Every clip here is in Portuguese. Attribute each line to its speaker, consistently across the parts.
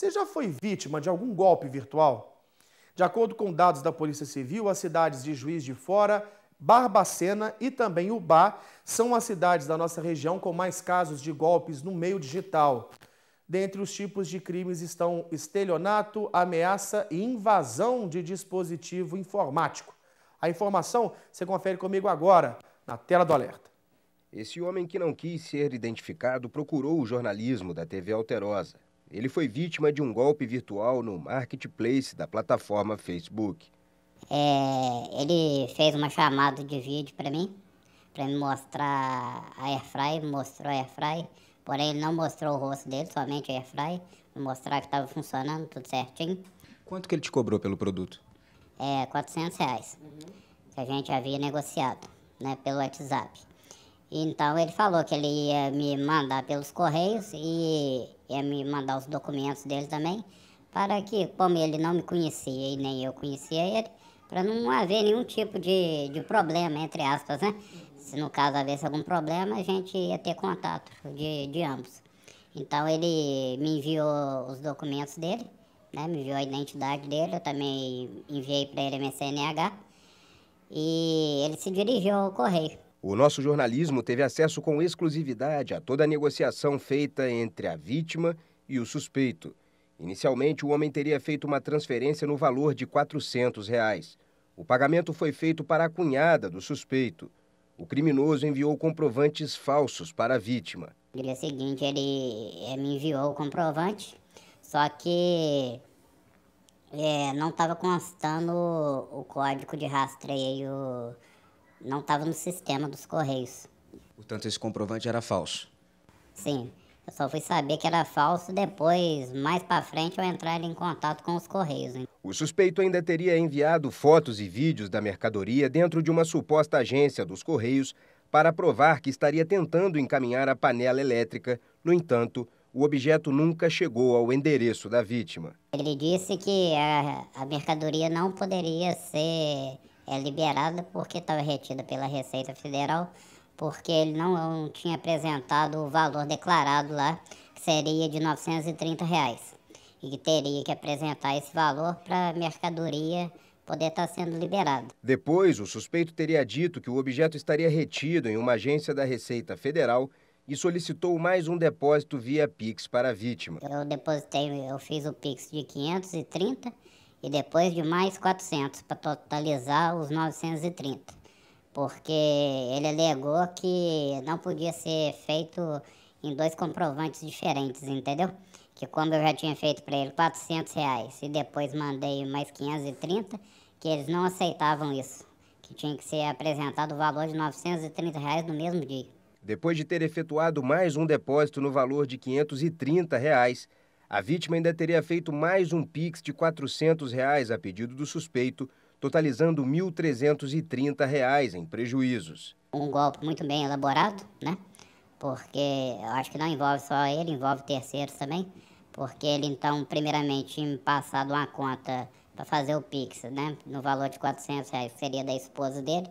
Speaker 1: Você já foi vítima de algum golpe virtual? De acordo com dados da Polícia Civil, as cidades de Juiz de Fora, Barbacena e também Ubá são as cidades da nossa região com mais casos de golpes no meio digital. Dentre os tipos de crimes estão estelionato, ameaça e invasão de dispositivo informático. A informação você confere comigo agora, na tela do alerta. Esse
Speaker 2: homem que não quis ser identificado procurou o jornalismo da TV Alterosa ele foi vítima de um golpe virtual no marketplace da plataforma Facebook.
Speaker 3: É, ele fez uma chamada de vídeo para mim, para me mostrar a Airfry, mostrou a Airfry, porém ele não mostrou o rosto dele, somente a Airfry, me mostrar que estava funcionando tudo certinho.
Speaker 2: Quanto que ele te cobrou pelo produto?
Speaker 3: É, 400 reais, uhum. que a gente havia negociado, né, pelo WhatsApp. Então ele falou que ele ia me mandar pelos correios e ia me mandar os documentos dele também, para que, como ele não me conhecia e nem eu conhecia ele, para não haver nenhum tipo de, de problema, entre aspas, né? Se no caso houvesse algum problema, a gente ia ter contato de, de ambos. Então ele me enviou os documentos dele, né? Me enviou a identidade dele, eu também enviei para ele a minha CNH.
Speaker 2: E ele se dirigiu ao correio. O nosso jornalismo teve acesso com exclusividade a toda a negociação feita entre a vítima e o suspeito. Inicialmente, o homem teria feito uma transferência no valor de R$ 400. Reais. O pagamento foi feito para a cunhada do suspeito. O criminoso enviou comprovantes falsos para a vítima.
Speaker 3: No dia seguinte, ele me enviou o comprovante, só que é, não estava constando o código de rastreio não estava no sistema dos Correios. Portanto, esse comprovante era falso? Sim. Eu só fui saber que era falso depois, mais para frente, eu entrar em contato com os Correios. Hein?
Speaker 2: O suspeito ainda teria enviado fotos e vídeos da mercadoria dentro de uma suposta agência dos Correios para provar que estaria tentando encaminhar a panela elétrica. No entanto, o objeto nunca chegou ao endereço da vítima.
Speaker 3: Ele disse que a, a mercadoria não poderia ser é liberada porque estava retida pela Receita Federal, porque ele não tinha apresentado o valor declarado lá, que seria de 930 reais. E teria que apresentar esse valor para a mercadoria poder estar tá sendo liberada.
Speaker 2: Depois, o suspeito teria dito que o objeto estaria retido em uma agência da Receita Federal e solicitou mais um depósito via Pix para a vítima.
Speaker 3: Eu depositei, eu fiz o Pix de 530 e depois de mais 400 para totalizar os 930, porque ele alegou que não podia ser feito em dois comprovantes diferentes, entendeu? Que como eu já tinha feito para ele 400 reais e depois mandei mais 530, que eles não aceitavam isso, que tinha que ser apresentado o valor de 930 reais no mesmo dia.
Speaker 2: Depois de ter efetuado mais um depósito no valor de 530 reais, a vítima ainda teria feito mais um Pix de R$ 400 reais a pedido do suspeito, totalizando R$ 1.330 reais em prejuízos.
Speaker 3: Um golpe muito bem elaborado, né? Porque eu acho que não envolve só ele, envolve terceiros também. Porque ele, então, primeiramente, tinha passado uma conta para fazer o Pix, né? No valor de R$ 400 reais, seria da esposa dele.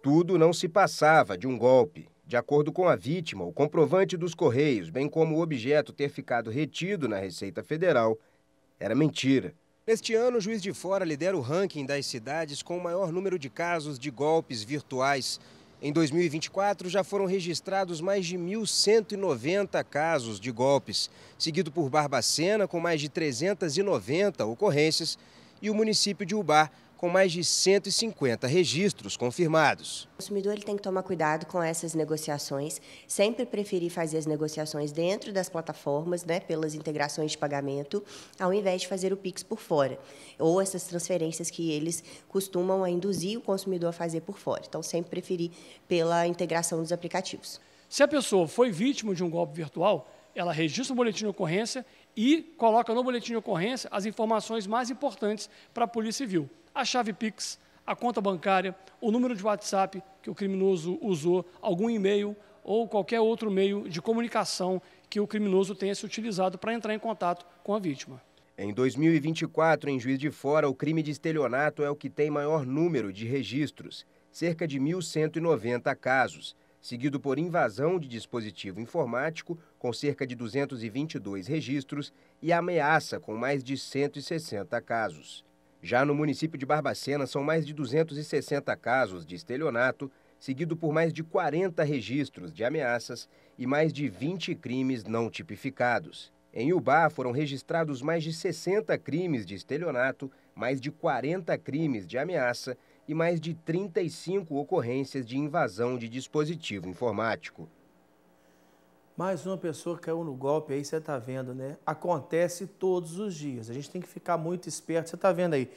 Speaker 2: Tudo não se passava de um golpe. De acordo com a vítima, o comprovante dos Correios, bem como o objeto ter ficado retido na Receita Federal, era mentira. Neste ano, o Juiz de Fora lidera o ranking das cidades com o maior número de casos de golpes virtuais. Em 2024, já foram registrados mais de 1.190 casos de golpes, seguido por Barbacena, com mais de 390 ocorrências, e o município de Ubar, com mais de 150 registros confirmados. O
Speaker 3: consumidor ele tem que tomar cuidado com essas negociações, sempre preferir fazer as negociações dentro das plataformas, né, pelas integrações de pagamento, ao invés de fazer o Pix por fora, ou essas transferências que eles costumam induzir o consumidor a fazer por fora. Então, sempre preferir pela integração dos aplicativos.
Speaker 1: Se a pessoa foi vítima de um golpe virtual, ela registra o boletim de ocorrência e coloca no boletim de ocorrência as informações mais importantes para a Polícia Civil a chave Pix, a conta bancária, o número de WhatsApp que o criminoso usou, algum e-mail ou qualquer outro meio de comunicação que o criminoso tenha se utilizado para entrar em contato com a vítima.
Speaker 2: Em 2024, em Juiz de Fora, o crime de estelionato é o que tem maior número de registros, cerca de 1.190 casos, seguido por invasão de dispositivo informático, com cerca de 222 registros, e ameaça, com mais de 160 casos. Já no município de Barbacena, são mais de 260 casos de estelionato, seguido por mais de 40 registros de ameaças e mais de 20 crimes não tipificados. Em Ubá foram registrados mais de 60 crimes de estelionato, mais de 40 crimes de ameaça e mais de 35 ocorrências de invasão de dispositivo informático.
Speaker 1: Mais uma pessoa caiu no golpe aí, você está vendo, né? Acontece todos os dias. A gente tem que ficar muito esperto, você está vendo aí.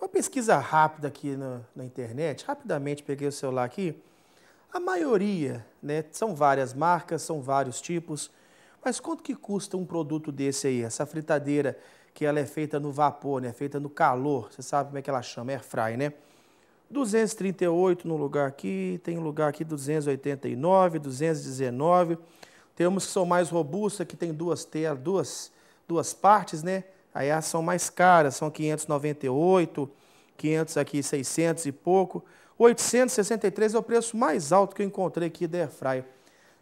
Speaker 1: Uma pesquisa rápida aqui na, na, internet, rapidamente peguei o celular aqui. A maioria, né? São várias marcas, são vários tipos. Mas quanto que custa um produto desse aí? Essa fritadeira que ela é feita no vapor, né? É Feita no calor. Você sabe como é que ela chama? Airfry, né? 238 no lugar aqui, tem lugar aqui 289, 219. Tem umas que são mais robustas, que tem duas ter duas, duas partes, né? Aí as são mais caras, são 598, 500 aqui, 600 e pouco. 863 é o preço mais alto que eu encontrei aqui da Airfryer.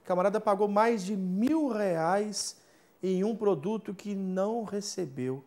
Speaker 1: O camarada pagou mais de mil reais em um produto que não recebeu.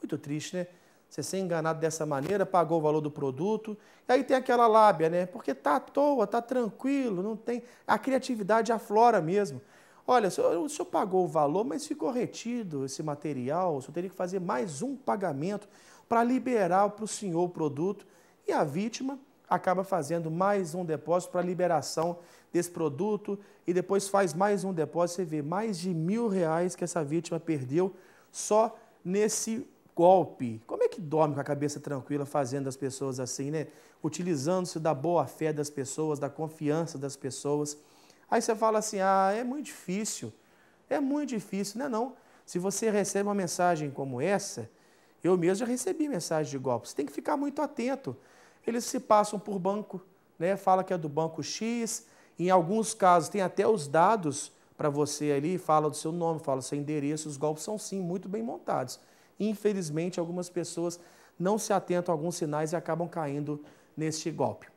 Speaker 1: Muito triste, né? Você ser enganado dessa maneira, pagou o valor do produto. E aí tem aquela lábia, né? Porque tá à toa, tá tranquilo, não tem. A criatividade aflora mesmo. Olha, o senhor, o senhor pagou o valor, mas ficou retido esse material, o senhor teria que fazer mais um pagamento para liberar para o senhor o produto e a vítima acaba fazendo mais um depósito para liberação desse produto e depois faz mais um depósito. Você vê mais de mil reais que essa vítima perdeu só nesse golpe. Como é que dorme com a cabeça tranquila fazendo as pessoas assim, né? Utilizando-se da boa fé das pessoas, da confiança das pessoas. Aí você fala assim: ah, é muito difícil. É muito difícil. Não é não. Se você recebe uma mensagem como essa, eu mesmo já recebi mensagem de golpe. Você tem que ficar muito atento. Eles se passam por banco, né? Fala que é do banco X. Em alguns casos tem até os dados para você ali, fala do seu nome, fala do seu endereço. Os golpes são sim muito bem montados. Infelizmente, algumas pessoas não se atentam a alguns sinais e acabam caindo neste golpe.